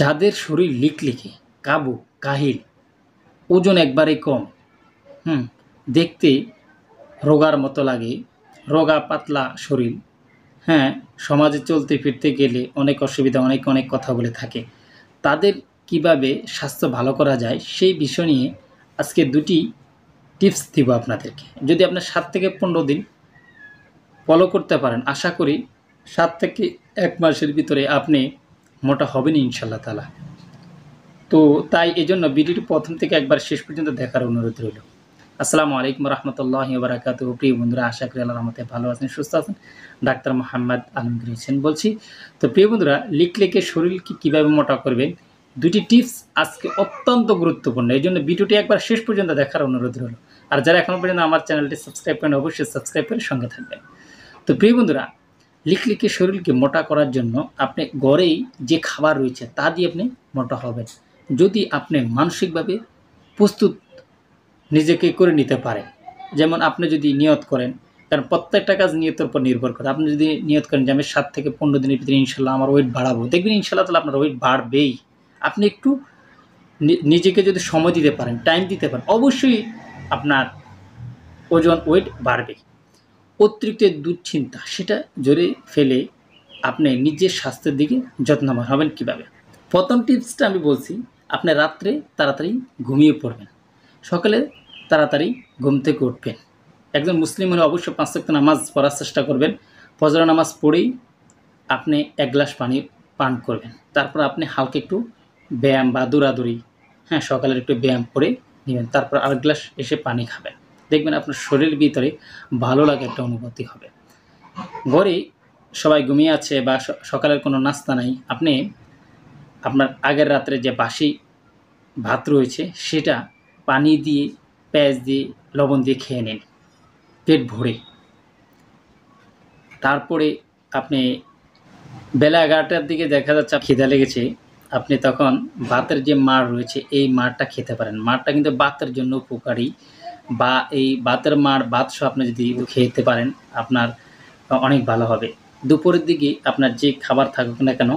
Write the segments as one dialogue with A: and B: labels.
A: যাদের শরীর লিকলিকে কাবু কাহিল ওজন একবারে কম হুম দেখতে রোগার মতো লাগে রোগা পাতলা শরীর হ্যাঁ সমাজে চলতে ফিরতে গেলে অনেক অসুবিধা অনেক অনেক কথা বলে থাকে তাদের কিভাবে স্বাস্থ্য ভালো করা যায় সেই বিষয় নিয়ে আজকে দুটি টিপস দিব আপনাদেরকে যদি আপনার সাত থেকে পনেরো দিন ফলো করতে পারেন আশা করি সাত থেকে এক মাসের ভিতরে আপনি মোটা না ইনশাল্লাহ তালা তো তাই এজন্য ভিডিওটি প্রথম থেকে একবার শেষ পর্যন্ত দেখার অনুরোধ রইল আসসালামু আলাইকুম রহমতুল্লাহ বারাকাত প্রিয় বন্ধুরা আশা করি আল্লাহ রহমতে ভালো আছেন সুস্থ আছেন ডাক্তার মোহাম্মদ আলমগির হোসেন বলছি তো প্রিয় বন্ধুরা লিক লেখে শরীরকে কীভাবে মোটা করবেন দুটি টিপস আজকে অত্যন্ত গুরুত্বপূর্ণ এই জন্য ভিডিওটি একবার শেষ পর্যন্ত দেখার অনুরোধ রইল আর যারা এখনও পর্যন্ত আমার চ্যানেলটি সাবস্ক্রাইব করেন অবশ্যই সাবস্ক্রাইব করে সঙ্গে থাকবেন তো প্রিয় বন্ধুরা লিকলিকে শরীরকে মোটা করার জন্য আপনি গড়েই যে খাবার রয়েছে তা দিয়ে আপনি মোটা হবেন যদি আপনি মানসিকভাবে প্রস্তুত নিজেকে করে নিতে পারেন যেমন আপনি যদি নিয়ত করেন কারণ প্রত্যেকটা কাজ নিয়তের উপর নির্ভর করে আপনি যদি নিয়ত করেন যে আমি সাত থেকে পনেরো দিনের ভিতরে ইনশাল্লাহ আমার ওয়েট বাড়াবো দেখবেন ইনশাল্লাহ তাহলে আপনার ওয়েট বাড়বেই আপনি একটু নিজেকে যদি সময় দিতে পারেন টাইম দিতে পারেন অবশ্যই আপনার ওজন ওয়েট বাড়বে অতিরিক্ত দুশ্চিন্তা সেটা জোরে ফেলে আপনি নিজের স্বাস্থ্যের দিকে যত্নবান হবেন কিভাবে প্রথম টিপসটা আমি বলছি আপনি রাত্রে তাড়াতাড়ি ঘুমিয়ে পড়বেন সকালে তাড়াতাড়ি ঘুম থেকে উঠবেন একজন মুসলিম হলে অবশ্যই পাঁচ সপ্তাহ নামাজ পড়ার চেষ্টা করবেন ফজর নামাজ পড়েই আপনি এক গ্লাস পানি পান করবেন তারপর আপনি হালকা একটু ব্যায়াম বা দৌড়াদৌড়ি হ্যাঁ সকালের একটু ব্যায়াম করে নেবেন তারপর আর গ্লাস এসে পানি খাবেন দেখবেন আপনার শরীরের ভিতরে ভালো লাগা একটা অনুভূতি হবে ঘরে সবাই ঘুমিয়ে আছে বা সকালের কোনো নাস্তা নাই আপনি আপনার আগের রাত্রে যে বাসি ভাত রয়েছে সেটা পানি দিয়ে পেঁয়াজ দিয়ে লবণ দিয়ে খেয়ে নিন পেট ভরে তারপরে আপনি বেলা এগারোটার দিকে দেখা যাচ্ছে খিদা লেগেছে আপনি তখন ভাতের যে মার রয়েছে এই মারটা খেতে পারেন মারটা কিন্তু ভাতের জন্য উপকারী বা এই বাতের মার বাত সহ আপনি যদি খেতে পারেন আপনার অনেক ভালো হবে দুপুরের দিকে আপনার যে খাবার থাকুক না কেন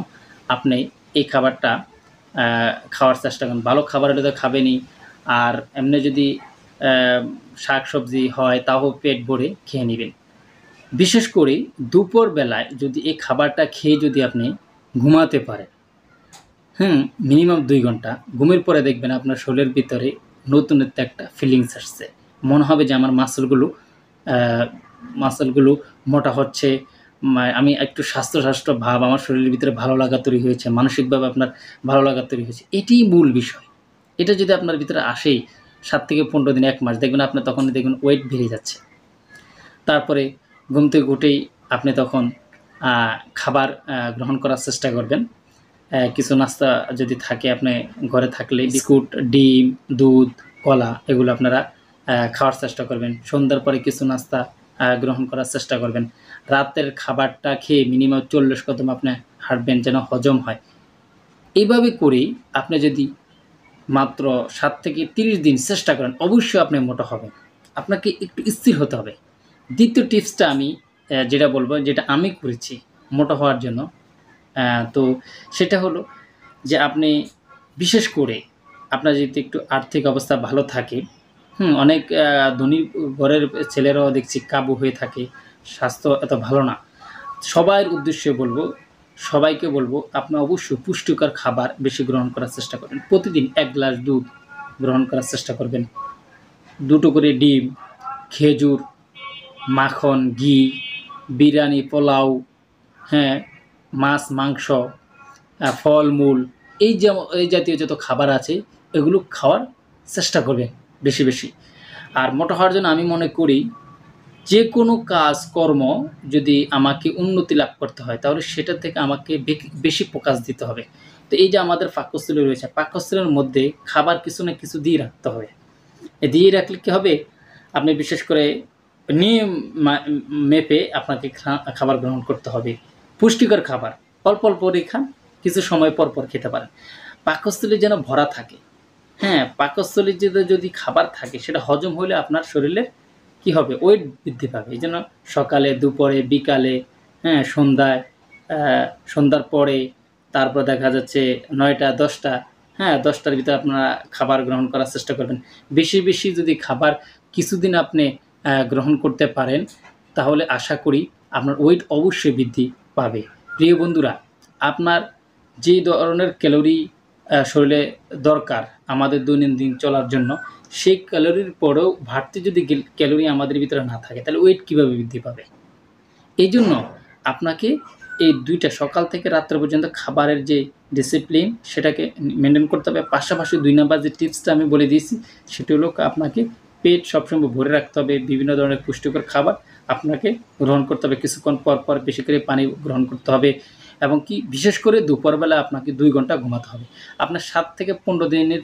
A: আপনি এই খাবারটা খাওয়ার চেষ্টা করুন ভালো খাবার হলে তো খাবেনি আর এমনি যদি শাক সবজি হয় তাও পেট ভরে খেয়ে নেবেন বিশেষ করে দুপুর বেলায় যদি এই খাবারটা খেয়ে যদি আপনি ঘুমাতে পারেন হুম মিনিমাম দুই ঘন্টা ঘুমের পরে দেখবেন আপনার শরীরের ভিতরে নতুনত্ব একটা ফিলিংস আসছে মনে হবে যে আমার মাসলগুলো মাসলগুলো মোটা হচ্ছে আমি একটু স্বাস্থ্য স্বাস্থ্য ভাব আমার শরীরের ভিতরে ভালো লাগা তৈরি হয়েছে মানসিকভাবে আপনার ভালো লাগা তৈরি হয়েছে এটিই মূল বিষয় এটা যদি আপনার ভিতরে আসেই সাত থেকে পনেরো দিন এক মাস দেখবেন আপনি তখন দেখবেন ওয়েট বেড়ে যাচ্ছে তারপরে ঘুম থেকে উঠেই আপনি তখন খাবার গ্রহণ করার চেষ্টা করবেন কিছু নাস্তা যদি থাকে আপনি ঘরে থাকলে বিস্কুট ডিম দুধ কলা এগুলো আপনারা খাওয়ার চেষ্টা করবেন সন্ধ্যার পরে কিছু নাস্তা গ্রহণ করার চেষ্টা করবেন রাতের খাবারটা খেয়ে মিনিমাম চল্লিশ কদম আপনি হাঁটবেন যেন হজম হয় এইভাবে করেই আপনি যদি মাত্র সাত থেকে তিরিশ দিন চেষ্টা করেন অবশ্যই আপনি মোটা হবেন আপনাকে একটু স্থির হতে হবে দ্বিতীয় টিপসটা আমি যেটা বলবো যেটা আমি করেছি মোটা হওয়ার জন্য তো সেটা হলো যে আপনি বিশেষ করে আপনার যদি একটু আর্থিক অবস্থা ভালো থাকে হুম অনেক ধনী ঘরের ছেলেরাও দেখছি কাবু হয়ে থাকে স্বাস্থ্য এত ভালো না সবার উদ্দেশ্যে বলবো সবাইকে বলবো আপনি অবশ্যই পুষ্টিকর খাবার বেশি গ্রহণ করার চেষ্টা করবেন প্রতিদিন এক গ্লাস দুধ গ্রহণ করার চেষ্টা করবেন দুটো করে ডিম খেজুর মাখন ঘি বিরিয়ানি পোলাও হ্যাঁ মাছ মাংস ফলমূল এই যে এই জাতীয় যত খাবার আছে এগুলো খাওয়ার চেষ্টা করবেন বেশি বেশি আর মোটা হওয়ার জন্য আমি মনে করি যে কোনো কাজ কর্ম যদি আমাকে উন্নতি লাভ করতে হয় তাহলে সেটা থেকে আমাকে বেশি প্রকাশ দিতে হবে তো এই যে আমাদের পাকস্থলী রয়েছে পাকস্থলের মধ্যে খাবার কিছু না কিছু দিয়ে রাখতে হবে দিয়ে রাখলে কী হবে আপনি বিশেষ করে নিয়ে মেপে আপনাকে খাবার গ্রহণ করতে হবে পুষ্টিকর খাবার অল্প অল্প করে খান কিছু সময় পর পর খেতে পারেন পাকস্থলী যেন ভরা থাকে হ্যাঁ যে যদি খাবার থাকে সেটা হজম হলে আপনার শরীরের কি হবে ওয়েট বৃদ্ধি পাবে এই জন্য সকালে দুপুরে বিকালে হ্যাঁ সন্ধ্যায় সন্ধ্যার পরে তারপর দেখা যাচ্ছে নয়টা দশটা হ্যাঁ দশটার ভিতরে আপনারা খাবার গ্রহণ করার চেষ্টা করবেন বেশি বেশি যদি খাবার কিছুদিন আপনি গ্রহণ করতে পারেন তাহলে আশা করি আপনার ওয়েট অবশ্যই বৃদ্ধি পাবে প্রিয় বন্ধুরা আপনার যে ধরনের ক্যালোরি শরীরে দরকার আমাদের দৈনন্দিন চলার জন্য সেই ক্যালোরির পরেও ভাটতে যদি ক্যালোরি আমাদের ভিতরে না থাকে তাহলে ওয়েট কীভাবে বৃদ্ধি পাবে এই জন্য আপনাকে এই দুইটা সকাল থেকে রাত্র পর্যন্ত খাবারের যে ডিসিপ্লিন সেটাকে মেনটেন করতে হবে পাশাপাশি দুই নাম্বার যে টিপসটা আমি বলে দিয়েছি সেটি হলো আপনাকে পেট সবসময় ভরে রাখতে হবে বিভিন্ন ধরনের পুষ্টিকর খাবার আপনাকে গ্রহণ করতে হবে কিছুক্ষণ পর পর বেশি করে পানি গ্রহণ করতে হবে এবং কি বিশেষ করে দুপুরবেলা আপনাকে দুই ঘন্টা ঘুমাতে হবে আপনার সাত থেকে পনেরো দিনের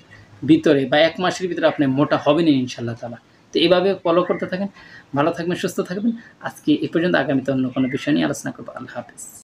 A: ভিতরে বা এক মাসের ভিতরে আপনি মোটা হবেনি ইনশাল্লাহ তালা তো এইভাবে ফলো করতে থাকেন ভালো থাকবেন সুস্থ থাকবেন আজকে এ পর্যন্ত আগামীতে অন্য কোনো বিষয় নিয়ে আলোচনা করবো আল্লাহ হাফিজ